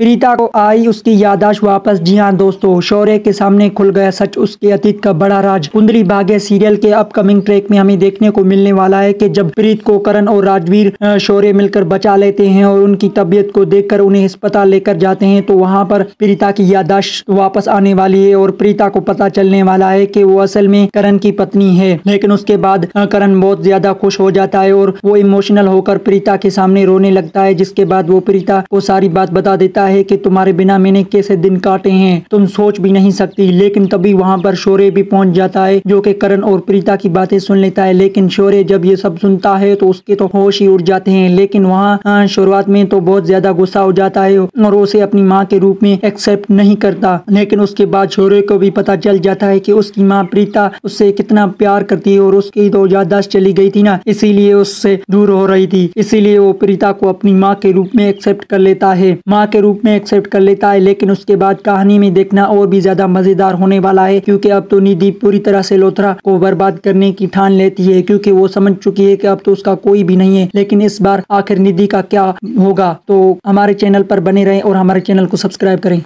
प्रीता को आई उसकी यादाश्त वापस जी हाँ दोस्तों शौर्य के सामने खुल गया सच उसके अतीत का बड़ा राज कुंदरी बागे सीरियल के अपकमिंग ट्रैक में हमें देखने को मिलने वाला है कि जब प्रीत को करण और राजवीर शौर्य मिलकर बचा लेते हैं और उनकी तबीयत को देखकर उन्हें अस्पताल लेकर जाते हैं तो वहाँ पर प्रीता की यादाश्त वापस आने वाली है और प्रीता को पता चलने वाला है की वो असल में करण की पत्नी है लेकिन उसके बाद करण बहुत ज्यादा खुश हो जाता है और वो इमोशनल होकर प्रीता के सामने रोने लगता है जिसके बाद वो प्रीता को सारी बात बता देता है है कि तुम्हारे बिना मैंने कैसे दिन काटे हैं तुम सोच भी नहीं सकती लेकिन तभी वहाँ पर शोरे भी पहुँच जाता है जो कि करण और प्रीता की बातें सुन लेता है लेकिन शोरे जब ये सब सुनता है तो उसके तो होश ही उड़ जाते हैं लेकिन वहाँ शुरुआत में तो बहुत ज्यादा गुस्सा हो जाता है और उसे अपनी माँ के रूप में एक्सेप्ट नहीं करता लेकिन उसके बाद शोरे को भी पता चल जाता है की उसकी माँ प्रीता उससे कितना प्यार करती है और उसकी तो यादाश्त चली गई थी ना इसीलिए उससे दूर हो रही थी इसीलिए वो प्रीता को अपनी माँ के रूप में एक्सेप्ट कर लेता है माँ के रूप रूप में एक्सेप्ट कर लेता है लेकिन उसके बाद कहानी में देखना और भी ज्यादा मजेदार होने वाला है क्योंकि अब तो निधि पूरी तरह से लोथरा को बर्बाद करने की ठान लेती है क्योंकि वो समझ चुकी है कि अब तो उसका कोई भी नहीं है लेकिन इस बार आखिर निधि का क्या होगा तो हमारे चैनल पर बने रहें और हमारे चैनल को सब्सक्राइब करें